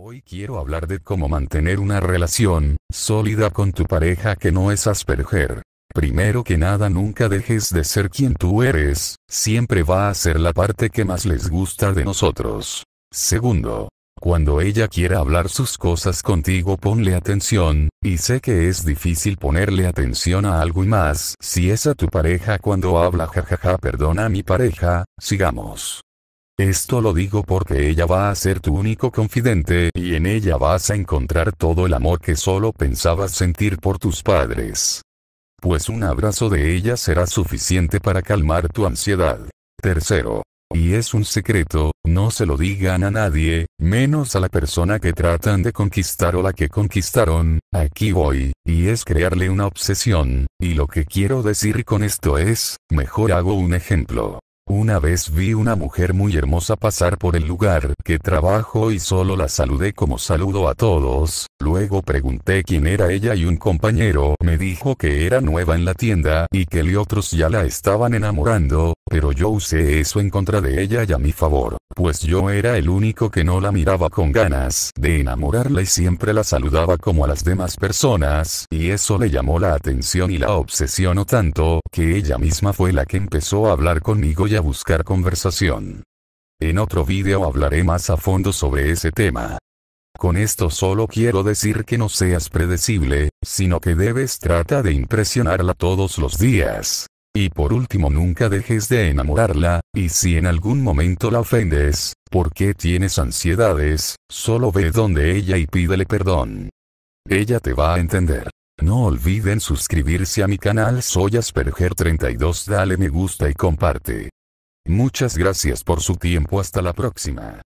Hoy quiero hablar de cómo mantener una relación sólida con tu pareja que no es Asperger. Primero que nada nunca dejes de ser quien tú eres, siempre va a ser la parte que más les gusta de nosotros. Segundo, cuando ella quiera hablar sus cosas contigo ponle atención, y sé que es difícil ponerle atención a algo y más si es a tu pareja cuando habla jajaja perdona mi pareja, sigamos. Esto lo digo porque ella va a ser tu único confidente y en ella vas a encontrar todo el amor que solo pensabas sentir por tus padres. Pues un abrazo de ella será suficiente para calmar tu ansiedad. Tercero. Y es un secreto, no se lo digan a nadie, menos a la persona que tratan de conquistar o la que conquistaron, aquí voy, y es crearle una obsesión, y lo que quiero decir con esto es, mejor hago un ejemplo. Una vez vi una mujer muy hermosa pasar por el lugar que trabajo y solo la saludé como saludo a todos, luego pregunté quién era ella y un compañero me dijo que era nueva en la tienda y que otros ya la estaban enamorando, pero yo usé eso en contra de ella y a mi favor pues yo era el único que no la miraba con ganas de enamorarla y siempre la saludaba como a las demás personas, y eso le llamó la atención y la obsesionó tanto, que ella misma fue la que empezó a hablar conmigo y a buscar conversación. En otro vídeo hablaré más a fondo sobre ese tema. Con esto solo quiero decir que no seas predecible, sino que debes tratar de impresionarla todos los días, y por último nunca dejes de enamorarla, y si en algún momento la ofendes, porque tienes ansiedades, solo ve donde ella y pídele perdón. Ella te va a entender. No olviden suscribirse a mi canal Soy Asperger 32 dale me gusta y comparte. Muchas gracias por su tiempo hasta la próxima.